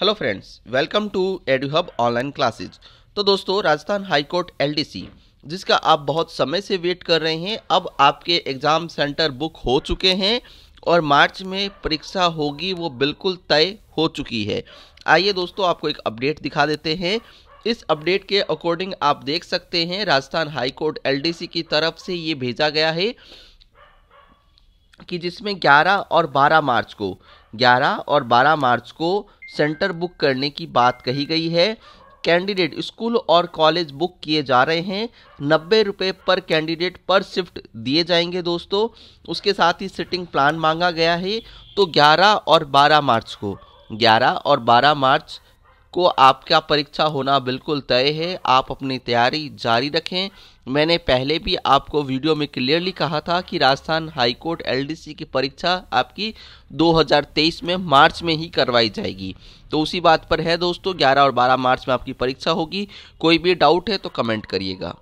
hello friends welcome to hub online classes तो दोस्तों Rajasthan high court LDC जिसका आप बहुत समय से वेट कर रहे हैं अब आपके एग्ज़ाम सेंटर बुक हो चुके हैं और मार्च में परीक्षा होगी वो बिल्कुल तय हो चुकी है आइए दोस्तों आपको एक अपडेट दिखा देते हैं इस अपडेट के अकॉर्डिंग आप देख सकते हैं राजस्थान हाई कोर्ट एलडीसी की तरफ से ये भेजा गया है कि जिसमें 11 और 12 मार्च को 11 और 12 मार्च को सेंटर बुक करने की बात कही गई है कैंडिडेट स्कूल और कॉलेज बुक किए जा रहे हैं नब्बे रुपये पर कैंडिडेट पर शिफ्ट दिए जाएंगे दोस्तों उसके साथ ही सिटिंग प्लान मांगा गया है तो 11 और 12 मार्च को 11 और 12 मार्च को आपका परीक्षा होना बिल्कुल तय है आप अपनी तैयारी जारी रखें मैंने पहले भी आपको वीडियो में क्लियरली कहा था कि राजस्थान हाईकोर्ट सी की परीक्षा आपकी 2023 में मार्च में ही करवाई जाएगी तो उसी बात पर है दोस्तों 11 और 12 मार्च में आपकी परीक्षा होगी कोई भी डाउट है तो कमेंट करिएगा